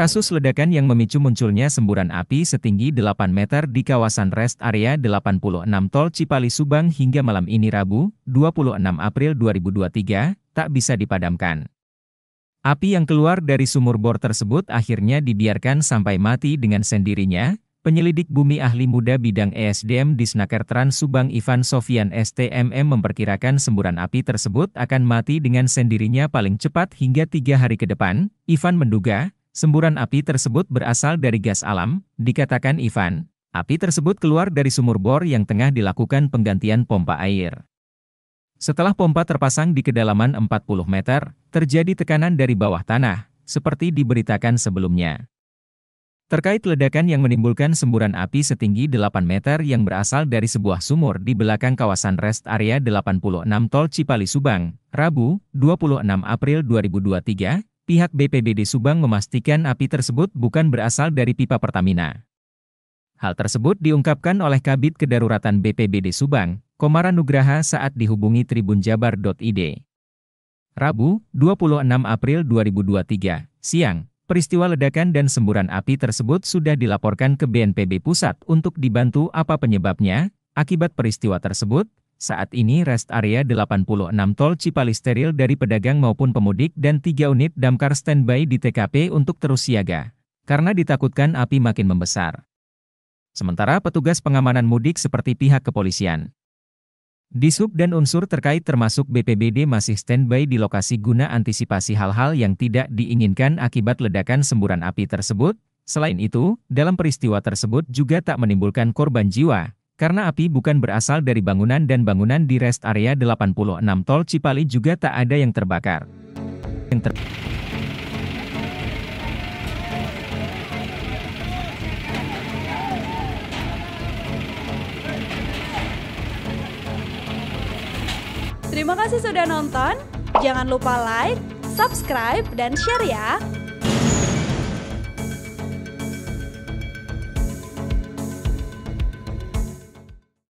Kasus ledakan yang memicu munculnya semburan api setinggi 8 meter di kawasan rest area 86 Tol Cipali Subang hingga malam ini Rabu, 26 April 2023, tak bisa dipadamkan. Api yang keluar dari sumur bor tersebut akhirnya dibiarkan sampai mati dengan sendirinya, Penyelidik Bumi Ahli Muda Bidang ESDM di Snaker Trans Subang Ivan Sofian STMM memperkirakan semburan api tersebut akan mati dengan sendirinya paling cepat hingga tiga hari ke depan. Ivan menduga, Semburan api tersebut berasal dari gas alam, dikatakan Ivan. Api tersebut keluar dari sumur bor yang tengah dilakukan penggantian pompa air. Setelah pompa terpasang di kedalaman 40 meter, terjadi tekanan dari bawah tanah, seperti diberitakan sebelumnya. Terkait ledakan yang menimbulkan semburan api setinggi 8 meter yang berasal dari sebuah sumur di belakang kawasan rest area 86 Tol Cipali Subang, Rabu, 26 April 2023, pihak BPBD Subang memastikan api tersebut bukan berasal dari pipa Pertamina. Hal tersebut diungkapkan oleh Kabit Kedaruratan BPBD Subang, Komara Nugraha saat dihubungi tribunjabar.id. Rabu, 26 April 2023, siang, peristiwa ledakan dan semburan api tersebut sudah dilaporkan ke BNPB Pusat untuk dibantu apa penyebabnya, akibat peristiwa tersebut, saat ini rest area 86 tol Cipali steril dari pedagang maupun pemudik dan 3 unit damkar standby di TKP untuk terus siaga, karena ditakutkan api makin membesar. Sementara petugas pengamanan mudik seperti pihak kepolisian, Disub dan unsur terkait termasuk BPBD masih standby di lokasi guna antisipasi hal-hal yang tidak diinginkan akibat ledakan semburan api tersebut. Selain itu, dalam peristiwa tersebut juga tak menimbulkan korban jiwa, karena api bukan berasal dari bangunan dan bangunan di rest area 86 tol Cipali juga tak ada yang terbakar. Yang ter Terima kasih sudah nonton. Jangan lupa like, subscribe, dan share ya.